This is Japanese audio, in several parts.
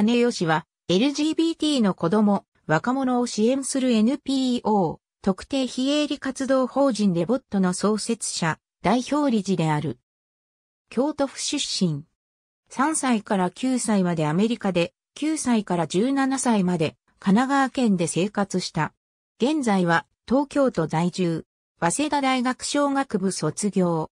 実ヨ吉は、LGBT の子供、若者を支援する NPO、特定非営利活動法人レボットの創設者、代表理事である。京都府出身。3歳から9歳までアメリカで、9歳から17歳まで神奈川県で生活した。現在は東京都在住。早稲田大学商学部卒業。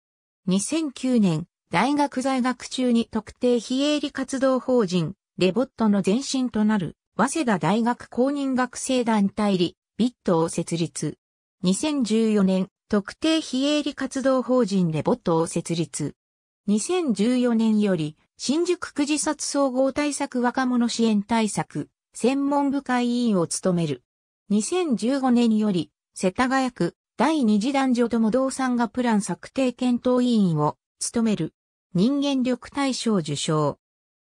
2009年、大学在学中に特定非営利活動法人レボットの前身となる、早稲田大学公認学生団体リ、ビットを設立。2014年、特定非営利活動法人レボットを設立。2014年より、新宿区自殺総合対策若者支援対策、専門部会委員を務める。2015年より、世田谷区第二次男女とも同産がプラン策定検討委員を務める。人間力大賞受賞。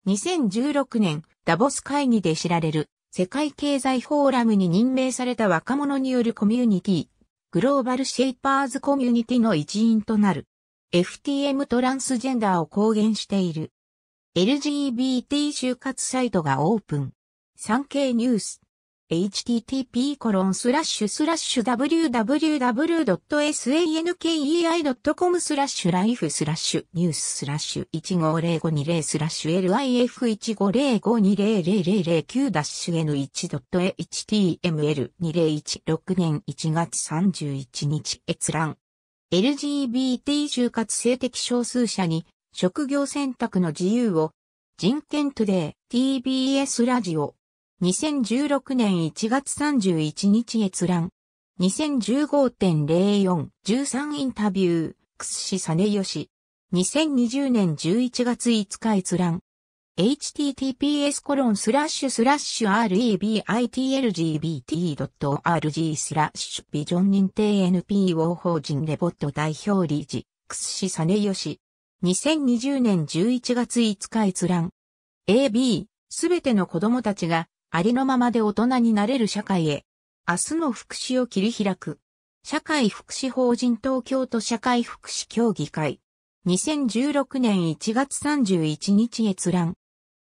2016年、ダボス会議で知られる、世界経済フォーラムに任命された若者によるコミュニティ、グローバルシェイパーズコミュニティの一員となる。FTM トランスジェンダーを公言している。LGBT 就活サイトがオープン。産経ニュース。http://www.sankei.com スラッシュライフスラッシュニューススラッシュ15050スラッシュ LIF150520009 ダッシュ N1.html2016 年1月31日閲覧 LGBT 就活性的少数者に職業選択の自由を人権トゥデイ TBS ラジオ2016年1月31日閲覧。2015.0413インタビュー、くすしさねよし。2020年11月5日閲覧。https コロンスラッシュスラッシュ rebitlgbt.org スラッシュビジョン認定 NPO 法人レボット代表理事、くすしさねよし。2020年11月5日閲覧。AB、すべての子供たちがありのままで大人になれる社会へ。明日の福祉を切り開く。社会福祉法人東京都社会福祉協議会。2016年1月31日閲覧。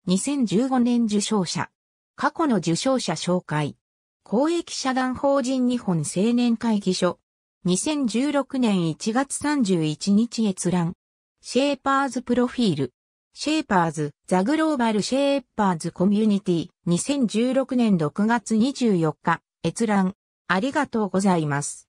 2015年受賞者。過去の受賞者紹介。公益社団法人日本青年会議所。2016年1月31日閲覧。シェーパーズプロフィール。シェーパーズ、ザグローバルシェーパーズコミュニティ、2016年6月24日、閲覧、ありがとうございます。